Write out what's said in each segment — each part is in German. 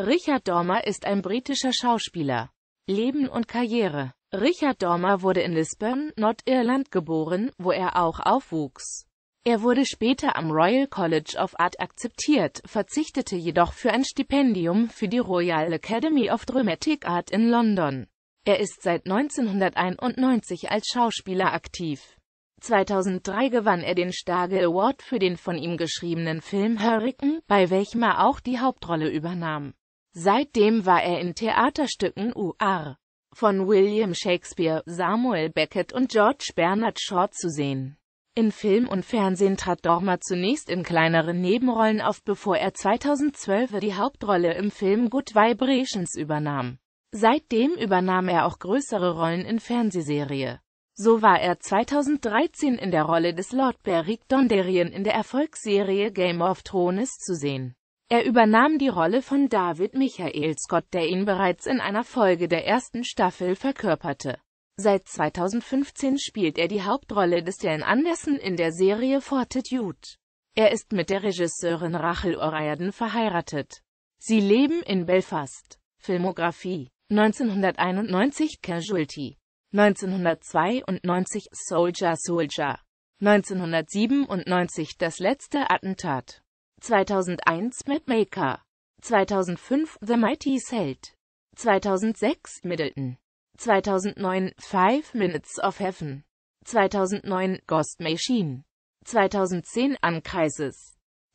Richard Dormer ist ein britischer Schauspieler. Leben und Karriere Richard Dormer wurde in Lisbon, Nordirland geboren, wo er auch aufwuchs. Er wurde später am Royal College of Art akzeptiert, verzichtete jedoch für ein Stipendium für die Royal Academy of Dramatic Art in London. Er ist seit 1991 als Schauspieler aktiv. 2003 gewann er den Stage Award für den von ihm geschriebenen Film Hurricane, bei welchem er auch die Hauptrolle übernahm. Seitdem war er in Theaterstücken U.R. von William Shakespeare, Samuel Beckett und George Bernard Shaw zu sehen. In Film und Fernsehen trat Dormer zunächst in kleineren Nebenrollen auf, bevor er 2012 die Hauptrolle im Film Good Vibrations übernahm. Seitdem übernahm er auch größere Rollen in Fernsehserie. So war er 2013 in der Rolle des Lord Beric Dondarrion in der Erfolgsserie Game of Thrones zu sehen. Er übernahm die Rolle von David Michael Scott, der ihn bereits in einer Folge der ersten Staffel verkörperte. Seit 2015 spielt er die Hauptrolle des Dan Anderson in der Serie Fortitude. Er ist mit der Regisseurin Rachel O'Riordan verheiratet. Sie leben in Belfast. Filmografie 1991 Casualty 1992 Soldier Soldier 1997 Das letzte Attentat 2001 Maker. 2005 The Mighty Celt, 2006 Middleton, 2009 Five Minutes of Heaven, 2009 Ghost Machine, 2010 Uncrisis.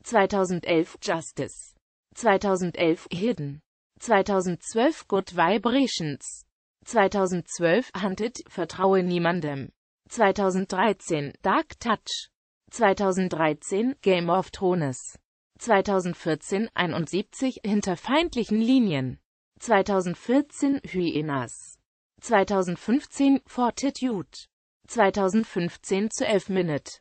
2011 Justice, 2011 Hidden, 2012 Good Vibrations, 2012 Hunted Vertraue niemandem, 2013 Dark Touch, 2013 Game of Thrones 2014 71 hinter feindlichen Linien. 2014 Hyenas. 2015 Fortitude. 2015 zu 11 Minute.